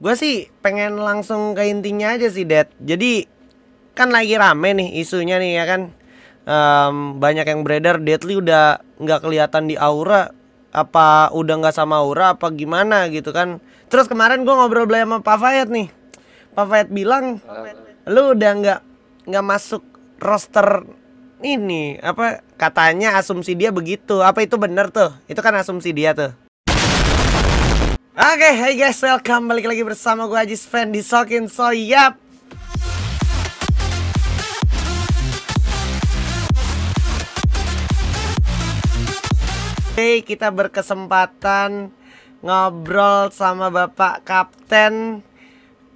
gue sih pengen langsung ke intinya aja sih Dad jadi kan lagi rame nih isunya nih ya kan um, banyak yang beredar Deadly udah nggak kelihatan di aura apa udah nggak sama aura apa gimana gitu kan terus kemarin gue ngobrol beli sama Pak Fayet nih Pak Fayet bilang lu udah nggak nggak masuk roster ini apa katanya asumsi dia begitu apa itu benar tuh itu kan asumsi dia tuh Oke, okay, hai guys, welcome balik lagi bersama gue Ajis Fan di Sokin So Yap. okay, kita berkesempatan ngobrol sama Bapak Kapten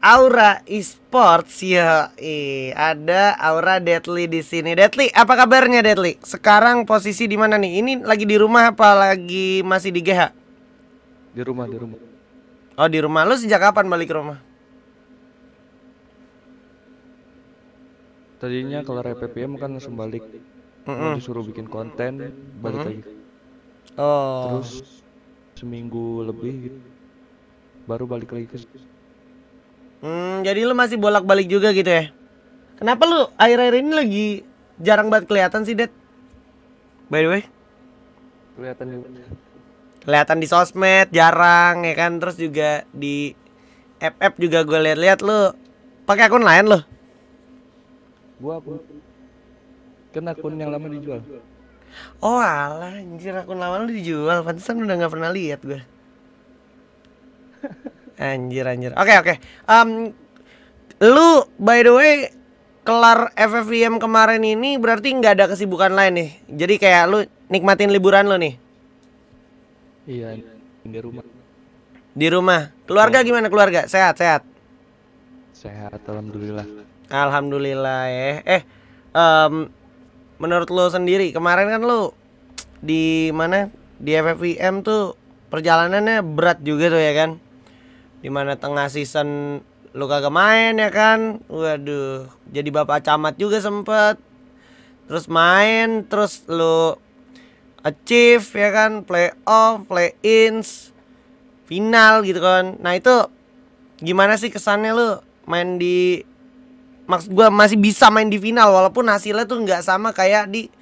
Aura Esports ya. Ada Aura Deadly di sini. Deadly, apa kabarnya Deadly? Sekarang posisi di mana nih? Ini lagi di rumah apa lagi masih di GH? di rumah di rumah Oh di rumah lu sejak kapan balik ke rumah? Tadinya kalau RPPM kan langsung balik. Mm -hmm. Disuruh bikin konten balik mm -hmm. lagi. Oh. Terus seminggu lebih gitu, baru balik lagi ke. Hmm, jadi lu masih bolak-balik juga gitu ya? Kenapa lu air akhir ini lagi jarang banget kelihatan sih, Det? By the way. Kelihatan kelihatan di sosmed jarang ya kan terus juga di FF juga gue lihat-lihat lu pakai akun lain lo gua kena kan akun yang lama dijual oh alah anjir akun lama lu dijual pantesan udah nggak pernah lihat gue anjir anjir oke okay, oke okay. um, lu by the way kelar FFVM kemarin ini berarti nggak ada kesibukan lain nih jadi kayak lu nikmatin liburan lo nih Iya. iya, di rumah. Di rumah. Keluarga ya. gimana keluarga? Sehat, sehat. Sehat, alhamdulillah. Alhamdulillah ya. Eh, um, menurut lo sendiri kemarin kan lo di mana di FFVM tuh perjalanannya berat juga tuh ya kan di mana tengah season lo kagak main ya kan waduh jadi bapak camat juga sempet terus main terus lo achieve ya kan play off, play ins final gitu kan nah itu gimana sih kesannya lu main di maksud gua masih bisa main di final walaupun hasilnya tuh nggak sama kayak di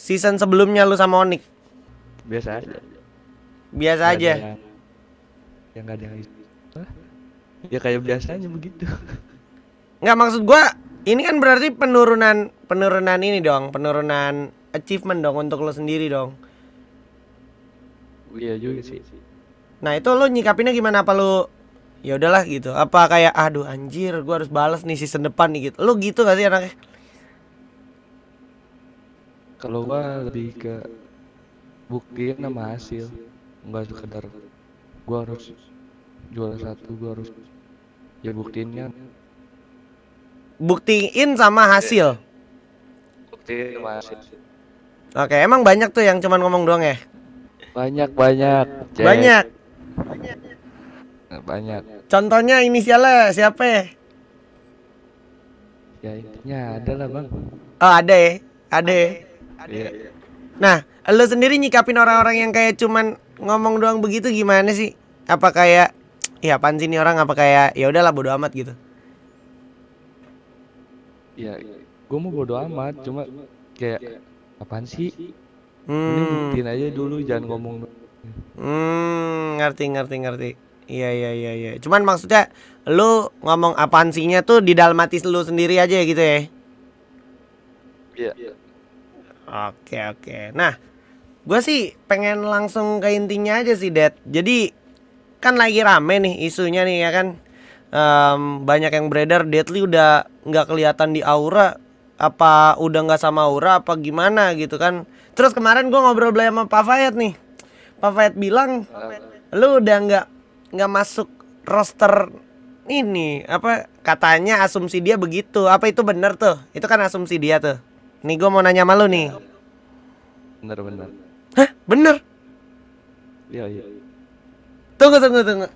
season sebelumnya lu sama Onik biasa aja biasa aja yang ya nggak ada yang ya kayak biasanya begitu nggak maksud gua ini kan berarti penurunan penurunan ini dong penurunan achievement dong untuk lo sendiri dong iya juga sih nah itu lo nyikapinnya gimana apa lo ya udahlah gitu apa kayak aduh anjir gue harus balas nih season depan nih gitu lo gitu gak sih anaknya kalau gua lebih ke buktiin sama hasil nggak sekedar gua harus jual satu gua harus ya buktinya. buktiin sama hasil buktiin sama hasil Oke, emang banyak tuh yang cuman ngomong doang ya? Banyak banyak. Banyak. Banyak. Banyak. Contohnya inisialnya siapa ya? Ya intinya ada lah bang. Oh ada ya, ada. Ada. Ya. Iya. Nah, lo sendiri nyikapin orang-orang yang kayak cuman ngomong doang begitu gimana sih? Apa kayak ya apaan sih ini orang apa kayak ya udahlah bodo amat gitu? Ya, gue mau bodo amat, cuma kayak Apaan sih? Hmm. Ini aja dulu jangan ngomong. Hmm, ngerti ngerti ngerti. Iya iya iya iya. Cuman maksudnya lu ngomong apaan sihnya tuh di dalam hati lu sendiri aja gitu ya. Iya. Oke oke. Nah, gue sih pengen langsung ke intinya aja sih, Dad. Jadi kan lagi rame nih isunya nih ya kan. Um, banyak yang beredar Deadly udah nggak kelihatan di aura apa udah nggak sama Aura apa gimana gitu kan terus kemarin gue ngobrol belajar sama Pak Fayet nih Pak Fayet bilang lu udah nggak nggak masuk roster ini apa katanya asumsi dia begitu apa itu bener tuh itu kan asumsi dia tuh nih gue mau nanya malu nih bener bener hah bener iya iya tunggu tunggu tunggu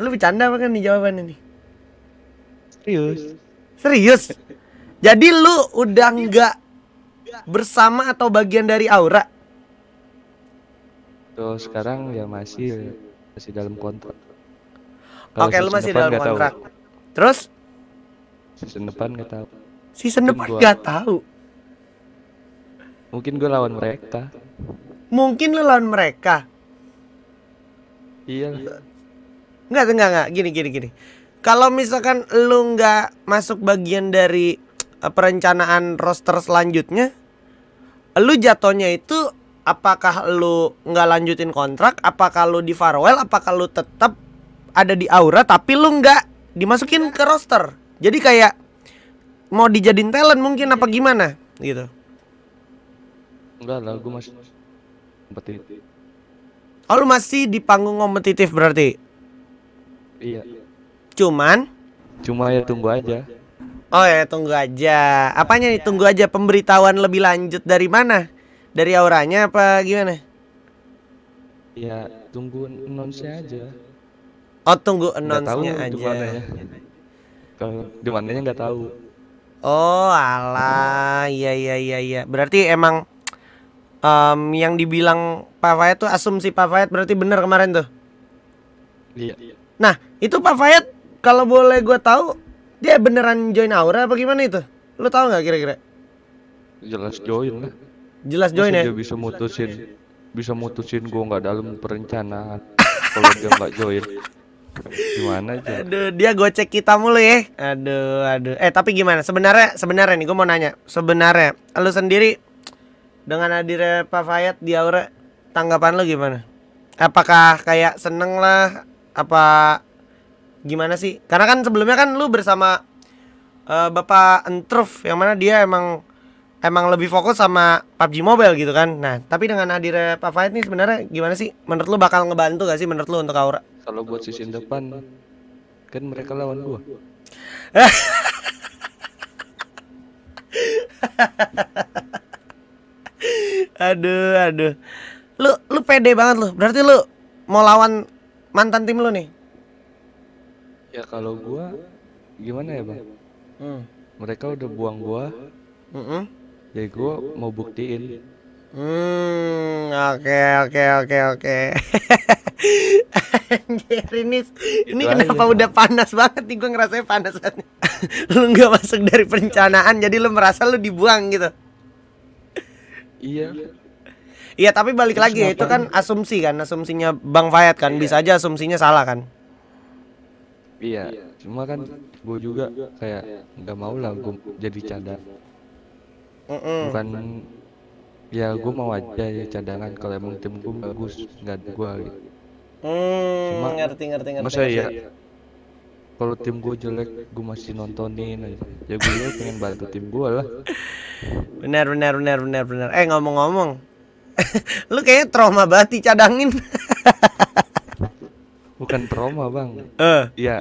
lu bercanda apa kan nih jawabannya nih serius serius jadi lu udah nggak bersama atau bagian dari Aura? Tuh sekarang ya masih masih dalam kontrak. Oke, lu masih dalam kontrak. Tahu. Terus? Season depan nggak tahu. Season depan nggak gua... tahu. Mungkin gue lawan mereka. Mungkin lu lawan mereka. Iya. Enggak, enggak, nggak? Gini, gini, gini. Kalau misalkan lu nggak masuk bagian dari perencanaan roster selanjutnya lu jatuhnya itu apakah lu nggak lanjutin kontrak apakah lu di farewell apakah lu tetap ada di aura tapi lu nggak dimasukin ke roster jadi kayak mau dijadiin talent mungkin apa gimana gitu enggak lah gue masih kompetitif oh lu masih di panggung kompetitif berarti iya cuman cuma ya tunggu aja Oh ya, tunggu aja. Apanya nih? Iya. Tunggu aja pemberitahuan lebih lanjut dari mana? Dari auranya apa gimana? Ya, tunggu announce aja. Oh, tunggu announce-nya aja. Di mana ya. dimananya nggak tahu. Oh, alah. Iya, iya, iya, iya. Berarti emang um, yang dibilang Pak Fayat tuh asumsi Pak Fayat berarti benar kemarin tuh. Iya. Nah, itu Pak Fayat kalau boleh gue tahu dia beneran join Aura apa gimana itu? Lo tau nggak kira-kira? Jelas join lah. Jelas join ya. Dia bisa mutusin, bisa mutusin gua nggak dalam perencanaan. Kalau dia nggak join. Gimana aja? Aduh, dia gocek kita mulu ya. Aduh, aduh. Eh, tapi gimana? Sebenarnya sebenarnya nih gua mau nanya. Sebenarnya lo sendiri dengan hadirnya Pak Fayat di Aura, tanggapan lo gimana? Apakah kayak seneng lah apa gimana sih? Karena kan sebelumnya kan lu bersama uh, Bapak Entruf yang mana dia emang emang lebih fokus sama PUBG Mobile gitu kan. Nah, tapi dengan hadirnya Pak Fahid nih sebenarnya gimana sih? Menurut lu bakal ngebantu gak sih menurut lu untuk Aura? Kalau buat sisi depan kan mereka lawan gua. aduh, aduh. Lu lu pede banget lu. Berarti lu mau lawan mantan tim lu nih ya kalau gua gimana ya bang hmm. mereka udah buang gua mm -hmm. jadi ya, gua mau buktiin Hmm, oke oke oke oke. Anjir ini ini kenapa aja, udah bang. panas banget nih gue ngerasanya panas banget. lu nggak masuk dari perencanaan jadi lu merasa lu dibuang gitu. Iya. Iya tapi balik Terus lagi ya, itu kan asumsi kan asumsinya Bang Fayat kan iya. bisa aja asumsinya salah kan. Iya, iya cuma kan, kan gue juga kayak nggak mau lah gue jadi cadang bukan ya iya, gue mau aja ya, ya cadangan kalau emang tim gue bagus nggak ada gue gitu, gitu. Hmm, cuma ngerti ngerti ngerti masa ya iya. kalau tim gue jelek gue masih nontonin aja ya gue pengen bantu tim gue lah benar benar benar benar benar eh ngomong-ngomong lu kayaknya trauma banget cadangin. bukan trauma bang eh iya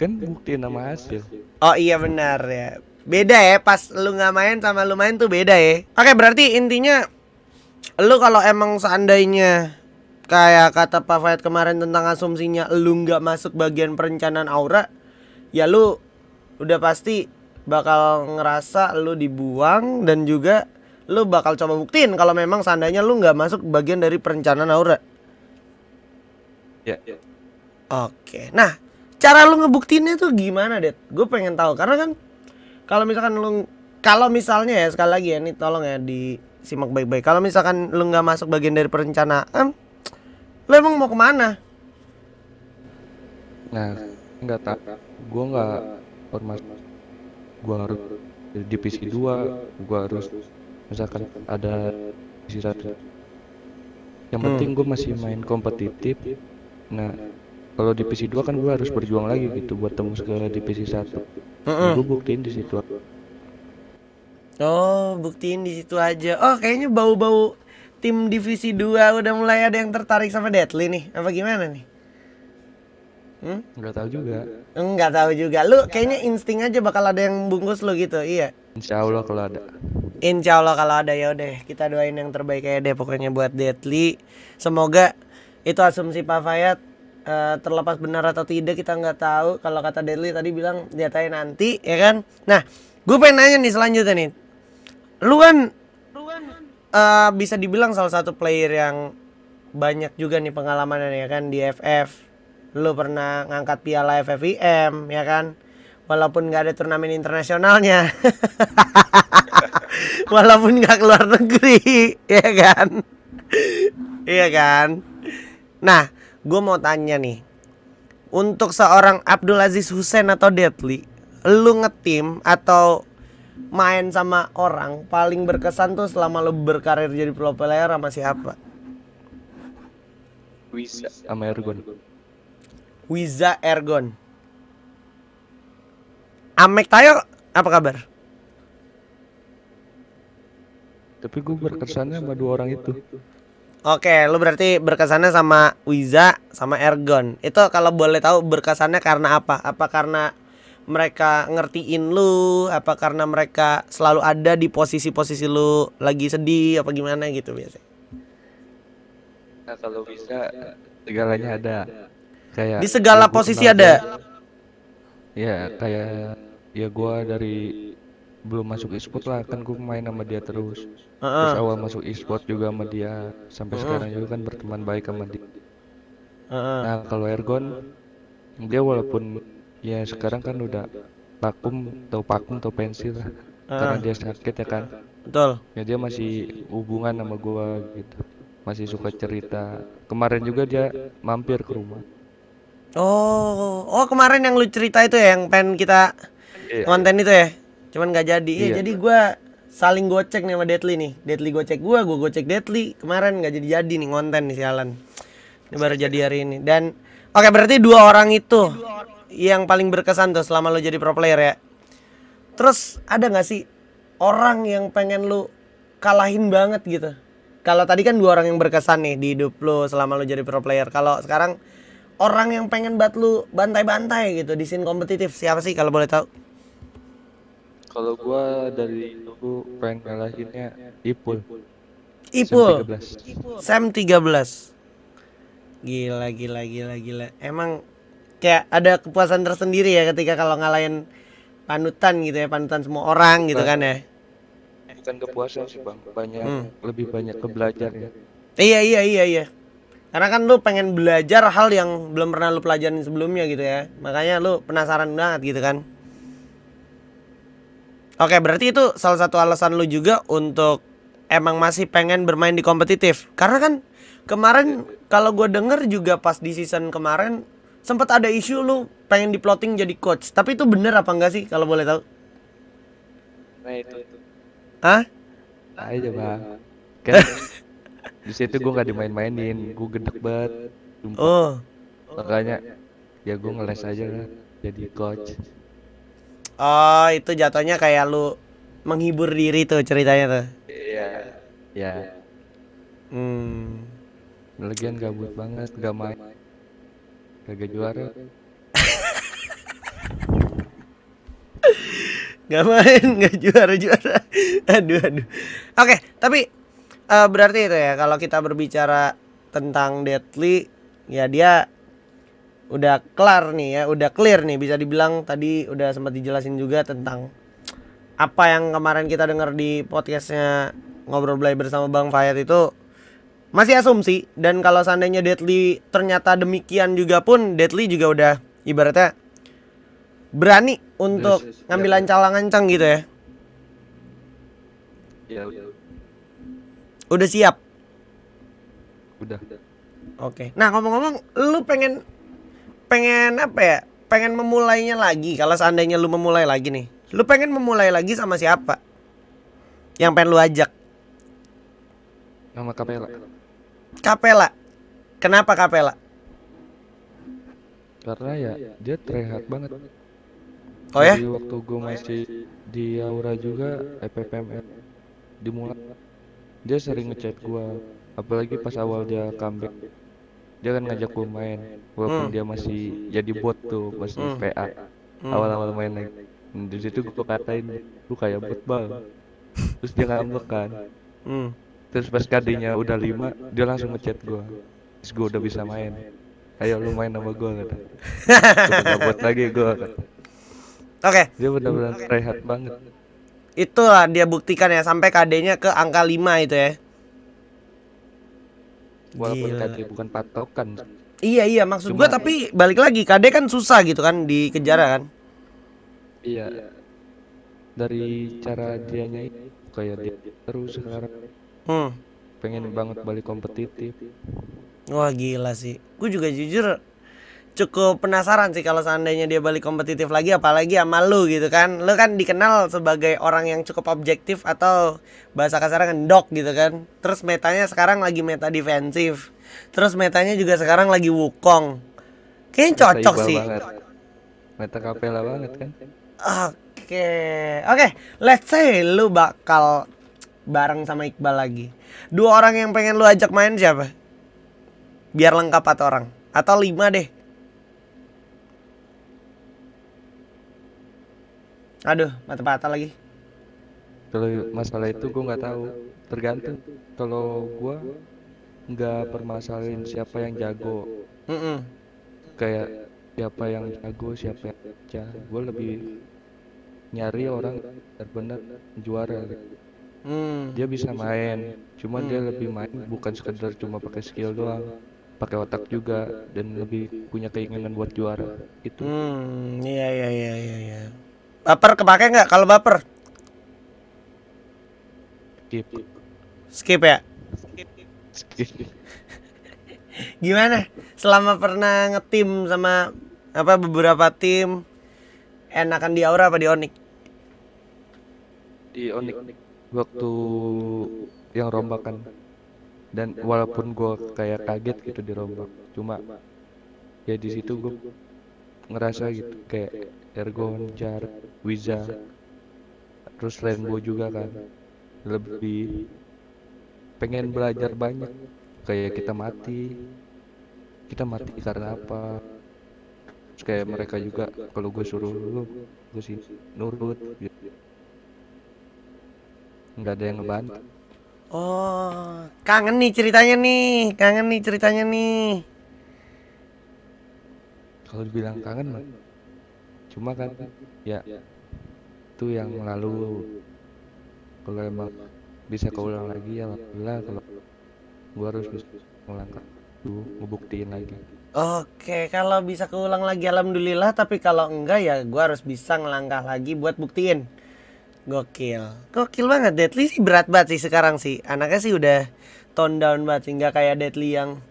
kan bukti nama hasil oh iya benar ya beda ya pas lu nggak main sama lu main tuh beda ya oke berarti intinya lu kalau emang seandainya kayak kata Pak Fayat kemarin tentang asumsinya lu nggak masuk bagian perencanaan aura ya lu udah pasti bakal ngerasa lu dibuang dan juga lu bakal coba buktiin kalau memang seandainya lu nggak masuk bagian dari perencanaan aura. Ya. Yeah. Oke. Nah, cara lu ngebuktinya tuh gimana, Det? Gue pengen tahu karena kan kalau misalkan lu kalau misalnya ya sekali lagi ya nih tolong ya di simak baik-baik. Kalau misalkan lu nggak masuk bagian dari perencanaan, lu emang mau kemana? Nah, nggak tak. Gue nggak permas, Gue harus di divisi dua. Gue harus misalkan ada divisi Yang hmm. penting gue masih main kompetitif. Nah, kalau divisi 2 kan gue harus berjuang lagi gitu buat tembus ke divisi 1 mm -mm. gue buktiin di situ oh buktiin di situ aja oh kayaknya bau-bau tim divisi 2 udah mulai ada yang tertarik sama Deadly nih apa gimana nih hmm? nggak tahu juga nggak tahu juga lu kayaknya insting aja bakal ada yang bungkus lu gitu iya Insya Allah kalau ada Insya Allah kalau ada ya udah kita doain yang terbaik aja deh pokoknya buat Deadly semoga itu asumsi Pak Fayat Eh, terlepas benar atau tidak kita nggak tahu kalau kata Deli tadi bilang dia tanya nanti ya kan nah gue pengen nanya nih selanjutnya nih lu kan uh, bisa dibilang salah satu player yang banyak juga nih pengalamannya ya kan di FF lu pernah ngangkat piala FFIM ya kan walaupun nggak ada turnamen internasionalnya walaupun nggak keluar negeri ya kan iya kan nah gue mau tanya nih untuk seorang Abdul Aziz Hussein atau Deadly lu ngetim atau main sama orang paling berkesan tuh selama lu berkarir jadi pro player sama siapa? Wiza sama Ergon. Wiza Ergon. Amek Tayo apa kabar? Tapi gue berkesannya sama dua orang itu. Oke, lu berarti berkesannya sama Wiza sama Ergon. Itu kalau boleh tahu berkesannya karena apa? Apa karena mereka ngertiin lu? Apa karena mereka selalu ada di posisi-posisi lu lagi sedih apa gimana gitu biasanya? Nah, kalau bisa segalanya ada. Kayak di segala posisi ada. Ya, kayak ya gua dari belum masuk e-sport lah kan gua main sama dia terus uh -uh. terus awal masuk e-sport juga sama dia sampai uh -uh. sekarang juga kan berteman baik sama dia uh -uh. nah kalau Ergon dia walaupun ya sekarang kan udah pakum atau pakum atau pensil uh -uh. karena dia sakit ya kan betul ya dia masih hubungan sama gua gitu masih suka cerita kemarin juga dia mampir ke rumah oh oh kemarin yang lu cerita itu ya yang pengen kita iya. konten itu ya cuman nggak jadi eh, iya. ya jadi gua saling gocek nih sama Deadly nih. Deadly gocek gua, gua gocek Deadly. Kemarin nggak jadi-jadi nih ngonten nih sialan. Ini baru jadi hari ini. Dan oke okay, berarti dua orang itu yang paling berkesan tuh selama lo jadi pro player ya. Terus ada nggak sih orang yang pengen lu kalahin banget gitu? Kalau tadi kan dua orang yang berkesan nih di hidup lo selama lo jadi pro player. Kalau sekarang orang yang pengen buat lu bantai-bantai gitu di scene kompetitif siapa sih kalau boleh tahu? Kalau gua dari dulu pengen ngalahinnya Ipul. Ipul. Sam 13. Sam Gila gila gila gila. Emang kayak ada kepuasan tersendiri ya ketika kalau ngalahin panutan gitu ya, panutan semua orang gitu kan ya. Bukan kepuasan sih, Bang. Banyak hmm. lebih banyak ke belajar ya. Iya iya iya iya. Karena kan lu pengen belajar hal yang belum pernah lu pelajarin sebelumnya gitu ya. Makanya lu penasaran banget gitu kan. Oke, berarti itu salah satu alasan lu juga untuk emang masih pengen bermain di kompetitif. Karena kan kemarin iya, iya. kalau gue denger juga pas di season kemarin sempat ada isu lu pengen di plotting jadi coach. Tapi itu bener apa enggak sih kalau boleh tahu? Nah itu. Hah? Aja nah, bang. Iya. Kan di situ gue gak dimain-mainin, gue gedek banget. Oh. oh. Makanya ya gue ngeles aja lah jadi coach. Oh, itu jatuhnya kayak lu menghibur diri tuh ceritanya tuh. Iya. Iya. Hmm. Lagian gabut banget, gak main. Kagak juara. gak main, gak juara-juara. aduh, aduh. Oke, okay, tapi uh, berarti itu ya kalau kita berbicara tentang Deadly ya dia udah kelar nih ya, udah clear nih bisa dibilang tadi udah sempat dijelasin juga tentang apa yang kemarin kita dengar di podcastnya ngobrol belai bersama Bang Fayat itu masih asumsi dan kalau seandainya Deadly ternyata demikian juga pun Deadly juga udah ibaratnya berani untuk yes, yes, ngambil iya. ancang-ancang gitu ya. ya. Udah siap. Udah. Oke. Okay. Nah, ngomong-ngomong lu pengen pengen apa ya pengen memulainya lagi kalau seandainya lu memulai lagi nih lu pengen memulai lagi sama siapa yang pengen lu ajak nama Kapela Kapela kenapa Kapela karena ya dia terlihat banget oh ya Jadi waktu gue masih di Aura juga FPMN, e dimulai dia sering ngechat gue apalagi pas awal dia comeback Kan dia kan ngajak gue main walaupun hmm. dia masih jadi bot tuh pas hmm. PA hmm. awal-awal main lagi di situ gue katain lu kayak bot bang terus dia ngambek kan hmm. terus pas kadinya udah lima dia langsung ngechat gue terus gue udah bisa main ayo lu main sama gue kata gue buat lagi gue oke okay. dia benar-benar okay. rehat banget itulah dia buktikan ya sampai kadinya ke angka 5 itu ya walaupun Gila. KD bukan patokan iya iya maksud Cuma, gua tapi balik lagi KD kan susah gitu kan dikejar kan iya dari cara dia nyai kayak dia terus sekarang hmm. pengen banget balik kompetitif wah gila sih gue juga jujur cukup penasaran sih kalau seandainya dia balik kompetitif lagi apalagi sama lu gitu kan lu kan dikenal sebagai orang yang cukup objektif atau bahasa kasar ngendok gitu kan terus metanya sekarang lagi meta defensif terus metanya juga sekarang lagi wukong kayaknya cocok sih banget. meta kapela banget kan oke okay. oke okay. let's say lu bakal bareng sama Iqbal lagi dua orang yang pengen lu ajak main siapa biar lengkap atau orang atau lima deh Aduh, mata patah lagi. Kalau masalah itu gue nggak tahu. Tergantung. Kalau gue nggak permasalahin siapa yang jago. Mm -mm. Kayak siapa yang jago, siapa yang jago. Gue lebih nyari orang benar-benar juara. Hmm. Dia bisa main, cuma hmm. dia lebih main bukan sekedar cuma pakai skill doang, pakai otak juga dan lebih punya keinginan buat juara. Itu. Hmm, iya iya iya iya. iya. Baper kepake nggak kalau baper? Skip. Skip ya? Skip. Skip. Gimana? Selama pernah ngetim sama apa beberapa tim enakan di Aura apa di Onik? Di Onik. Waktu yang rombakan. Dan walaupun gue kayak kaget gitu di dirombak, cuma ya di situ gue ngerasa gitu kayak Ergon, Jar, Wiza, terus Rainbow juga kan lebih pengen belajar banyak kayak kita mati kita mati karena apa terus kayak mereka juga kalau gue suruh lu gue sih nurut gitu nggak ada yang ngebantu oh kangen nih ceritanya nih kangen nih ceritanya nih kalau dibilang iya, kangen mah cuma kan ya, ya. itu iya, yang lalu kalau iya, emang bisa keulang lagi ya alhamdulillah kalau gua harus bisa ulang tuh ngebuktiin lagi Oke, kalau bisa keulang lagi alhamdulillah, tapi kalau enggak ya gua harus bisa ngelangkah lagi buat buktiin. Gokil. Gokil banget Deadly sih berat banget sih sekarang sih. Anaknya sih udah tone down banget sih, kayak Deadly yang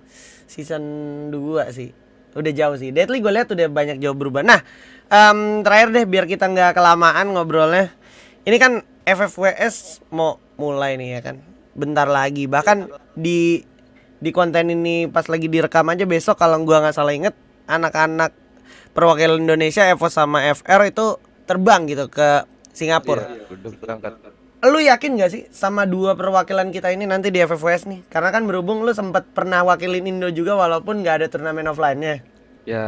season 2 sih udah jauh sih Deadly gue lihat udah banyak jauh berubah nah um, terakhir deh biar kita nggak kelamaan ngobrolnya ini kan FFWS mau mulai nih ya kan bentar lagi bahkan di di konten ini pas lagi direkam aja besok kalau gua nggak salah inget anak-anak perwakilan Indonesia Evo sama FR itu terbang gitu ke Singapura. Iya, iya lu yakin gak sih sama dua perwakilan kita ini nanti di FFWS nih? Karena kan berhubung lu sempat pernah wakilin Indo juga walaupun nggak ada turnamen offline-nya ya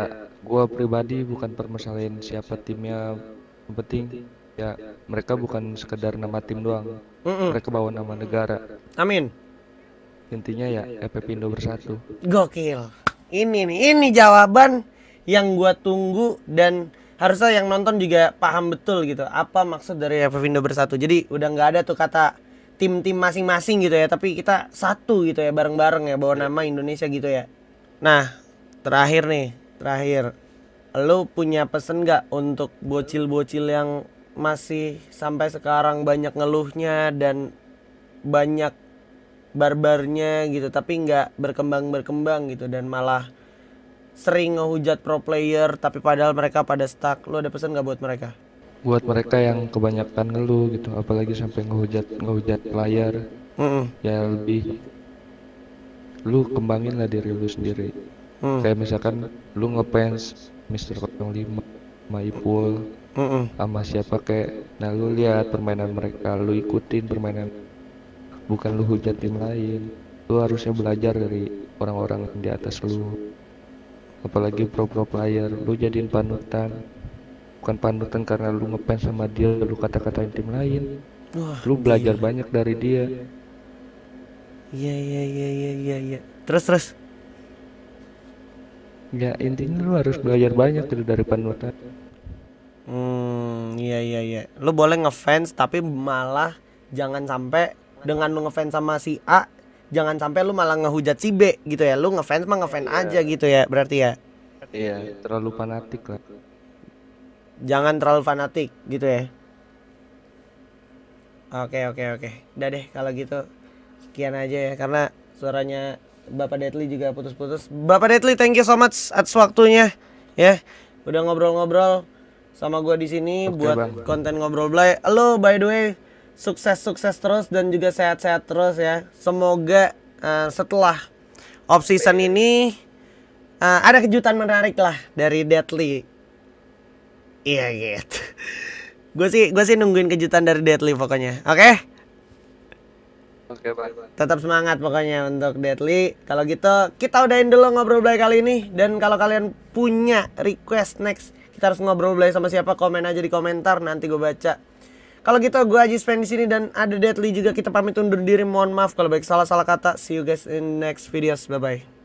gue pribadi bukan permasalahan siapa timnya yang penting ya mereka bukan sekedar nama tim doang mm -mm. mereka bawa nama negara amin intinya ya FPP Indo bersatu gokil ini nih ini jawaban yang gue tunggu dan harusnya yang nonton juga paham betul gitu apa maksud dari FPP Indo bersatu jadi udah nggak ada tuh kata tim-tim masing-masing gitu ya tapi kita satu gitu ya bareng-bareng ya bawa nama Indonesia gitu ya nah terakhir nih terakhir lo punya pesen nggak untuk bocil-bocil yang masih sampai sekarang banyak ngeluhnya dan banyak barbarnya gitu tapi nggak berkembang berkembang gitu dan malah sering ngehujat pro player tapi padahal mereka pada stuck lo ada pesan nggak buat mereka buat mereka yang kebanyakan ngeluh gitu apalagi sampai ngehujat ngehujat player mm -mm. ya lebih lu kembangin lah diri lu sendiri mm. kayak misalkan lu ngefans Mister Lima, Maipul mm -mm. sama siapa kayak nah lu lihat permainan mereka lu ikutin permainan bukan lu hujat tim lain lu harusnya belajar dari orang-orang di atas lu apalagi pro-pro player lu jadiin panutan bukan panutan karena lu ngefans sama dia lu kata-katain tim lain Wah, lu belajar iya. banyak dari dia iya iya iya iya iya, iya. terus terus ya intinya lu harus belajar banyak dari dari panutan hmm iya iya iya lu boleh ngefans tapi malah jangan sampai dengan lu ngefans sama si A jangan sampai lu malah ngehujat si B gitu ya lu ngefans mah ngefans iya. aja gitu ya berarti ya iya terlalu fanatik lah jangan terlalu fanatik gitu ya oke oke oke udah deh kalau gitu sekian aja ya karena suaranya Bapak Detli juga putus-putus. Bapak Detli, thank you so much atas waktunya ya. Udah ngobrol-ngobrol sama gue di sini okay, buat bang. konten ngobrol blay. Halo, by the way sukses-sukses terus dan juga sehat-sehat terus ya. Semoga uh, setelah off season ini uh, ada kejutan menarik lah dari Deadly. Iya yeah, gitu. gue sih gue sih nungguin kejutan dari Deadly pokoknya. Oke. Okay? Oke, Tetap semangat pokoknya untuk Deadly. Kalau gitu kita udahin dulu ngobrol belai kali ini dan kalau kalian punya request next kita harus ngobrol belai sama siapa komen aja di komentar nanti gue baca. Kalau gitu gue aja spend di sini dan ada Deadly juga kita pamit undur diri. Mohon maaf kalau baik salah-salah kata. See you guys in next videos. Bye bye.